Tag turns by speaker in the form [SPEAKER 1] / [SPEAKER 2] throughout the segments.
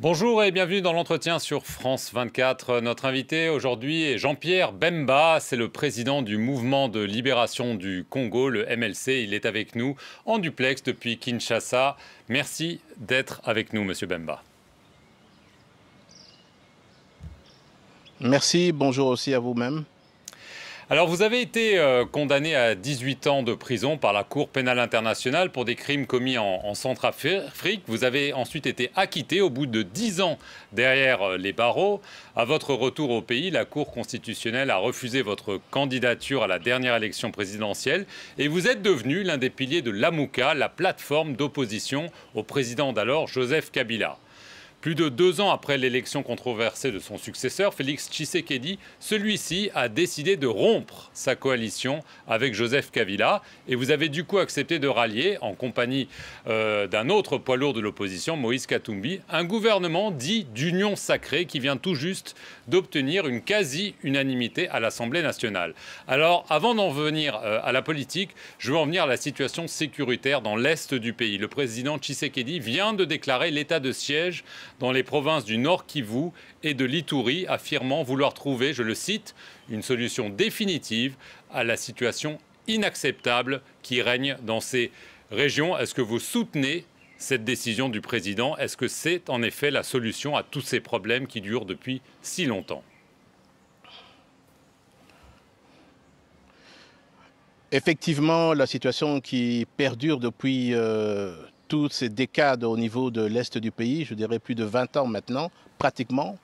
[SPEAKER 1] Bonjour et bienvenue dans l'entretien sur France 24. Notre invité aujourd'hui est Jean-Pierre Bemba, c'est le président du mouvement de libération du Congo, le MLC. Il est avec nous en duplex depuis Kinshasa. Merci d'être avec nous, monsieur Bemba.
[SPEAKER 2] Merci, bonjour aussi à vous-même.
[SPEAKER 1] Alors, vous avez été euh, condamné à 18 ans de prison par la Cour pénale internationale pour des crimes commis en, Centrafrique. Vous avez ensuite été acquitté au bout de 10 ans derrière euh, les barreaux. À votre retour au pays, la Cour constitutionnelle a refusé votre candidature à la dernière élection présidentielle et vous êtes devenu l'un des piliers de l'AMUCA, la plateforme d'opposition au président d'alors Joseph Kabila. Plus de deux ans après l'élection controversée de son successeur, Félix Tshisekedi, celui-ci a décidé de rompre sa coalition avec Joseph Kavila. Et vous avez du coup accepté de rallier, en compagnie euh, d'un autre poids lourd de l'opposition, Moïse Katumbi, un gouvernement dit d'union sacrée qui vient tout juste d'obtenir une quasi-unanimité à l'Assemblée nationale. Alors, avant d'en venir euh, à la politique, je veux en venir à la situation sécuritaire dans l'est du pays. Le président Tshisekedi vient de déclarer l'état de siège dans les provinces du Nord Kivu et de l'Itourie, affirmant vouloir trouver, je le cite, une solution définitive à la situation inacceptable qui règne dans ces régions. Est-ce que vous soutenez cette décision du président Est-ce que c'est en effet la solution à tous ces problèmes qui durent depuis si longtemps
[SPEAKER 2] Effectivement, la situation qui perdure depuis euh, toutes ces décades au niveau de l'Est du pays, je dirais plus de 20 ans maintenant, pratiquement,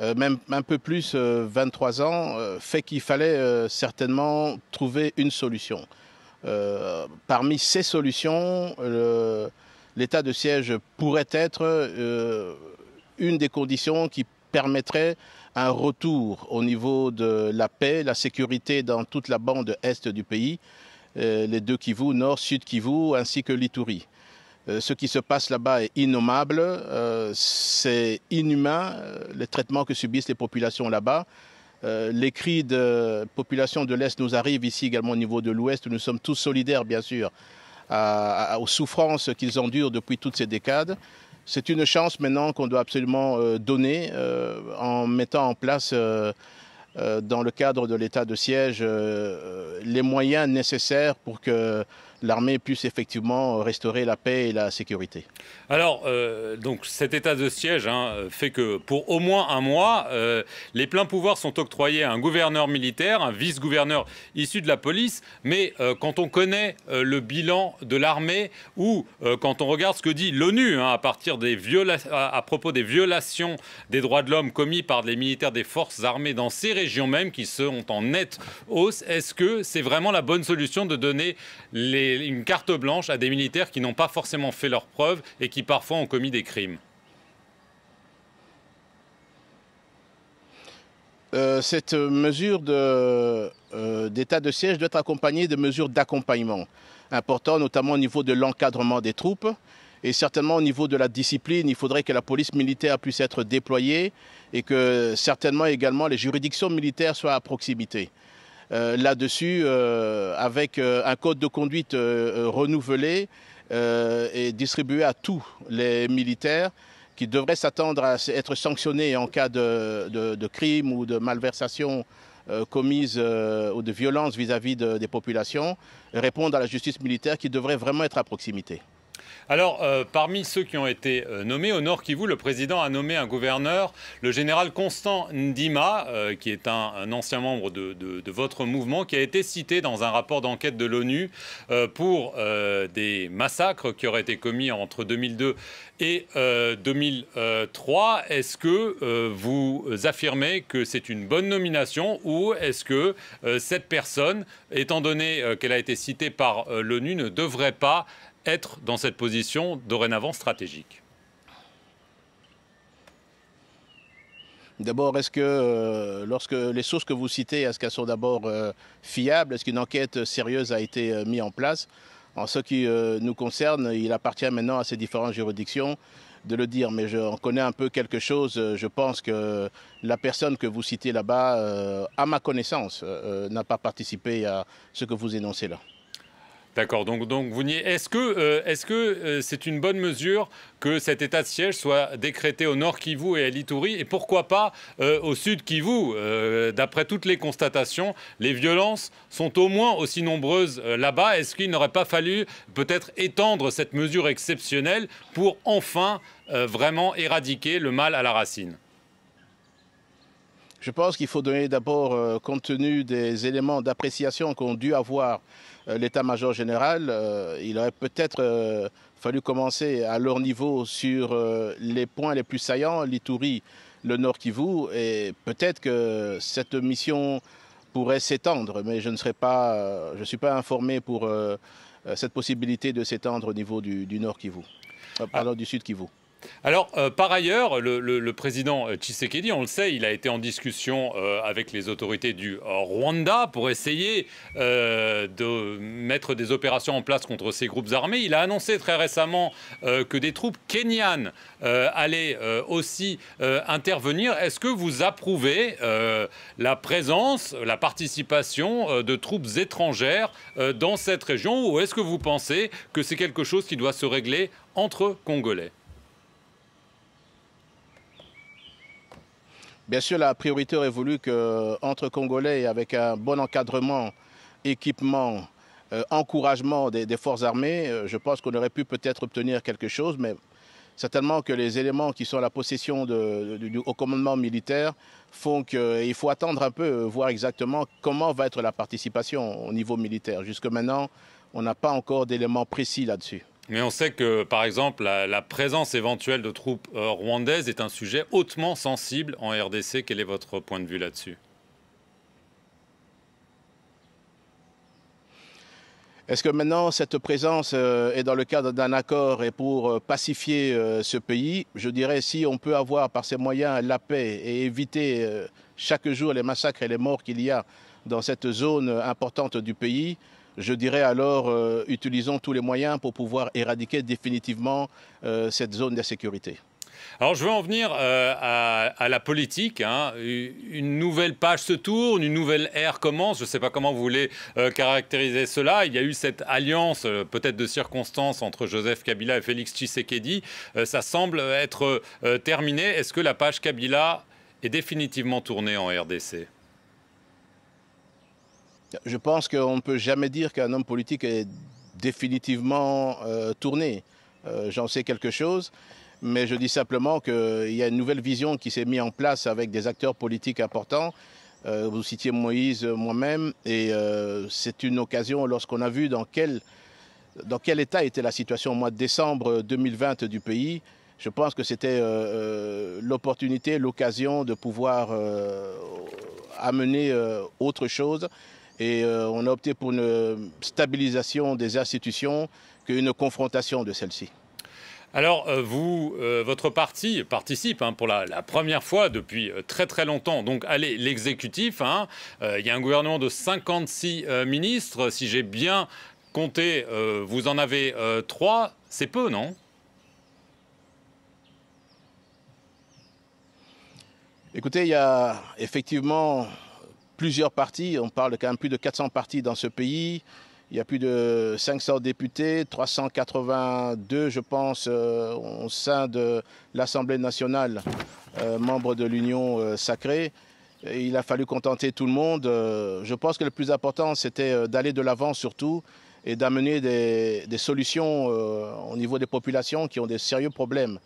[SPEAKER 2] euh, même un peu plus, 23 euh, ans, euh, fait qu'il fallait certainement trouver une solution. parmi ces solutions, l'état de siège pourrait être une des conditions qui permettrait un retour au niveau de la paix, la sécurité dans toute la bande est du pays, les deux Kivu, nord, sud Kivu, ainsi que l'Itourie. Euh, ce qui se passe là-bas est innommable, euh, c'est inhumain, euh, les traitements que subissent les populations là-bas. les cris de populations de l'Est nous arrivent ici également au niveau de l'Ouest. Nous sommes tous solidaires, bien sûr, aux souffrances qu'ils endurent depuis toutes ces décades. C'est une chance maintenant qu'on doit absolument donner en mettant en place, dans le cadre de l'état de siège, les moyens nécessaires pour que l'armée puisse effectivement restaurer la paix et la sécurité.
[SPEAKER 1] Alors, euh, donc cet état de siège hein, fait que pour au moins un mois, euh, les pleins pouvoirs sont octroyés à un gouverneur militaire, un vice-gouverneur issu de la police. Mais euh, quand on connaît le bilan de l'armée ou quand on regarde ce que dit l'ONU hein, à partir des à propos des violations des droits de l'homme commis par les militaires des forces armées dans ces régions mêmes qui sont en nette hausse, est-ce que c'est vraiment la bonne solution de donner les une carte blanche à des militaires qui n'ont pas forcément fait leurs preuves et qui parfois ont commis des crimes.
[SPEAKER 2] Euh, cette mesure euh, d'état de, de siège doit être accompagnée de mesures d'accompagnement importantes, notamment au niveau de l'encadrement des troupes. Et certainement au niveau de la discipline, il faudrait que la police militaire puisse être déployée et que certainement également les juridictions militaires soient à proximité. Euh, là-dessus euh, avec euh, un code de conduite renouvelé et distribué à tous les militaires qui devraient s'attendre à être sanctionnés en cas de, crime ou de malversation commise ou de violence vis-à-vis des populations, répondre à la justice militaire qui devrait vraiment être à proximité.
[SPEAKER 1] Alors, euh, parmi ceux qui ont été euh, nommés, au Nord Kivu, le président a nommé un gouverneur, le général Constant Ndima, euh, qui est un, ancien membre de, de, votre mouvement, qui a été cité dans un rapport d'enquête de l'ONU pour des massacres qui auraient été commis entre 2002 et 2003. Est-ce que vous affirmez que c'est une bonne nomination ou est-ce que cette personne, étant donné qu'elle a été citée par l'ONU, ne devrait pas être dans cette position dorénavant stratégique
[SPEAKER 2] D'abord, est-ce que euh, lorsque les sources que vous citez, est-ce qu'elles sont d'abord euh, fiables Est-ce qu'une enquête sérieuse a été euh, mise en place En ce qui nous concerne, il appartient maintenant à ces différentes juridictions de le dire, mais j'en connais un peu quelque chose. Je pense que la personne que vous citez là-bas, à ma connaissance, n'a pas participé à ce que vous énoncez là.
[SPEAKER 1] D'accord. Donc, donc vous est-ce que euh, est-ce que euh, c'est une bonne mesure que cet état de siège soit décrété au Nord Kivu et à Litouri et pourquoi pas euh, au Sud Kivu D'après toutes les constatations, les violences sont au moins aussi nombreuses là-bas. Est-ce qu'il n'aurait pas fallu peut-être étendre cette mesure exceptionnelle pour enfin vraiment éradiquer le mal à la racine
[SPEAKER 2] je pense qu'il faut donner d'abord, euh, compte tenu des éléments d'appréciation qu'ont dû avoir euh, l'état-major général, euh, il aurait peut-être fallu commencer à leur niveau sur les points les plus saillants, l'Itouri, le Nord Kivu, et peut-être que cette mission pourrait s'étendre, mais je ne suis pas informé pour cette possibilité de s'étendre au niveau du, Nord Kivu, ah. du Sud Kivu.
[SPEAKER 1] Alors, euh, par ailleurs, le, président euh, Tshisekedi, on le sait, il a été en discussion euh, avec les autorités du Rwanda pour essayer de mettre des opérations en place contre ces groupes armés. Il a annoncé très récemment que des troupes kenyanes allaient aussi intervenir. Est-ce que vous approuvez la présence, la participation de troupes étrangères dans cette région ou est-ce que vous pensez que c'est quelque chose qui doit se régler entre Congolais
[SPEAKER 2] Bien sûr, la priorité aurait voulu qu'entre euh, Congolais, avec un bon encadrement, équipement, euh, encouragement des, forces armées, euh, je pense qu'on aurait pu peut-être obtenir quelque chose, mais certainement que les éléments qui sont à la possession de, du haut commandement militaire font qu'il faut attendre un peu, voir exactement comment va être la participation au niveau militaire. Jusque maintenant, on n'a pas encore d'éléments précis là-dessus.
[SPEAKER 1] Mais on sait que, par exemple, la, présence éventuelle de troupes euh, rwandaises est un sujet hautement sensible en RDC. Quel est votre point de vue là-dessus
[SPEAKER 2] Est-ce que maintenant cette présence euh, est dans le cadre d'un accord et pour euh, pacifier ce pays Je dirais si on peut avoir par ces moyens la paix et éviter chaque jour les massacres et les morts qu'il y a dans cette zone importante du pays, je dirais alors, euh, utilisons tous les moyens pour pouvoir éradiquer définitivement euh, cette zone sécurité. Alors
[SPEAKER 1] je veux en venir euh, à, la politique. Hein. Une nouvelle page se tourne, une nouvelle ère commence. Je ne sais pas comment vous voulez caractériser cela. Il y a eu cette alliance, peut-être de circonstances, entre Joseph Kabila et Félix Tshisekedi. ça semble être terminé. Est-ce que la page Kabila est définitivement tournée en RDC
[SPEAKER 2] je pense qu'on ne peut jamais dire qu'un homme politique est définitivement euh, tourné. Euh, j'en sais quelque chose, mais je dis simplement qu'il y a une nouvelle vision qui s'est mise en place avec des acteurs politiques importants. Euh, vous citiez Moïse, moi-même, et c'est une occasion lorsqu'on a vu dans quel état était la situation au mois de décembre 2020 du pays. Je pense que c'était l'opportunité, l'occasion de pouvoir amener autre chose et euh, on a opté pour une euh, stabilisation des institutions qu'une confrontation de celles-ci.
[SPEAKER 1] Alors, euh, vous, votre parti participe hein, pour la, première fois depuis très très longtemps. Donc, allez, l'exécutif, hein, il y a un gouvernement de 56 ministres. Si j'ai bien compté, vous en avez trois. C'est peu, non
[SPEAKER 2] Écoutez, il y a effectivement plusieurs partis. On parle quand même plus de 400 partis dans ce pays. Il y a plus de 500 députés, 382, je pense, euh, au sein de l'Assemblée nationale, euh, membres de l'Union euh, sacrée. il a fallu contenter tout le monde. je pense que le plus important, c'était d'aller de l'avant surtout et d'amener des, des, solutions au niveau des populations qui ont des sérieux problèmes,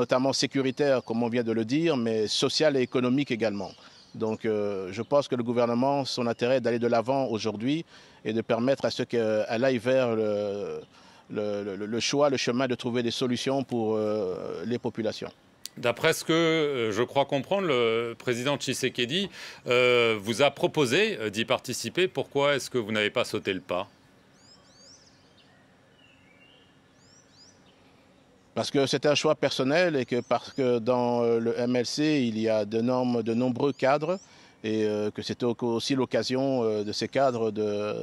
[SPEAKER 2] notamment sécuritaires, comme on vient de le dire, mais social et économique également. Donc euh, je pense que le gouvernement, son intérêt est d'aller de l'avant aujourd'hui et de permettre à ce qu'elle aille vers le, choix, le chemin de trouver des solutions pour euh, les populations.
[SPEAKER 1] D'après ce que euh, je crois comprendre, le président Tshisekedi vous a proposé d'y participer. Pourquoi est-ce que vous n'avez pas sauté le pas
[SPEAKER 2] Parce que c'est un choix personnel et que parce que dans euh, le MLC, il y a de, nombreux cadres et euh, que c'est aussi l'occasion euh, de ces cadres de,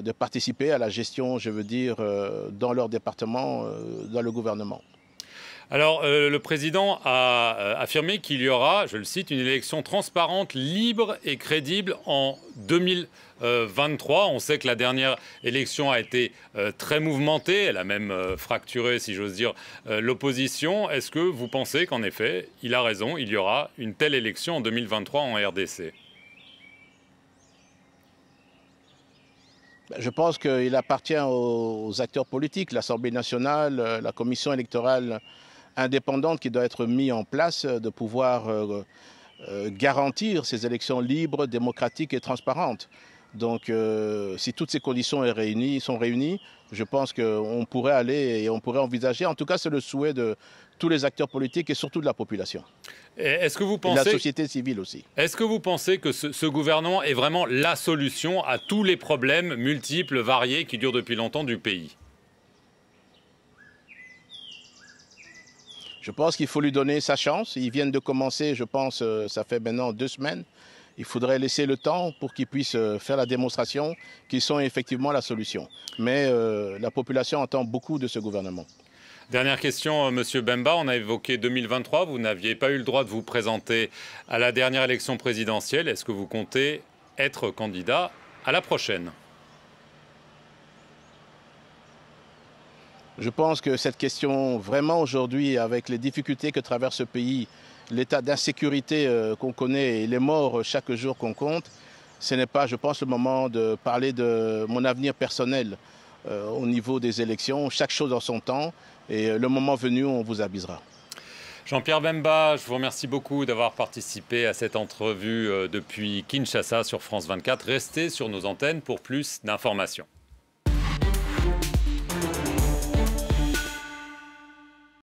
[SPEAKER 2] de participer à la gestion, je veux dire, dans leur département, dans le gouvernement.
[SPEAKER 1] Alors, euh, le président a euh, affirmé qu'il y aura, je le cite, une élection transparente, libre et crédible en 2023. Euh, On sait que la dernière élection a été très mouvementée, elle a même fracturé, si j'ose dire, l'opposition. Est-ce que vous pensez qu'en effet, il a raison, il y aura une telle élection en 2023 en RDC
[SPEAKER 2] ben, Je pense qu'il appartient aux acteurs politiques, l'Assemblée nationale, la Commission électorale indépendante qui doit être mise en place euh, de pouvoir euh, euh, garantir ces élections libres, démocratiques et transparentes. Donc, si toutes ces conditions sont réunies, je pense qu'on pourrait aller et on pourrait envisager. En tout cas, c'est le souhait de tous les acteurs politiques et surtout de la population. Est-ce que vous la société civile aussi
[SPEAKER 1] Est-ce que vous pensez que ce, ce, gouvernement est vraiment la solution à tous les problèmes multiples, variés qui durent depuis longtemps du pays
[SPEAKER 2] Je pense qu'il faut lui donner sa chance. Ils viennent de commencer, je pense, euh, ça fait maintenant deux semaines. Il faudrait laisser le temps pour qu'ils puissent euh, faire la démonstration qu'ils sont effectivement la solution. Mais euh, la population attend beaucoup de ce gouvernement.
[SPEAKER 1] Dernière question, Monsieur Bemba. On a évoqué 2023. Vous n'aviez pas eu le droit de vous présenter à la dernière élection présidentielle. Est-ce que vous comptez être candidat à la prochaine
[SPEAKER 2] Je pense que cette question, vraiment aujourd'hui, avec les difficultés que traverse ce pays, l'état d'insécurité euh, qu'on connaît et les morts euh, chaque jour qu'on compte, ce n'est pas, je pense, le moment de parler de mon avenir personnel euh, au niveau des élections. Chaque chose en son temps. Et le moment venu, on vous avisera.
[SPEAKER 1] Jean-Pierre Bemba, je vous remercie beaucoup d'avoir participé à cette entrevue depuis Kinshasa sur France 24. Restez sur nos antennes pour plus d'informations.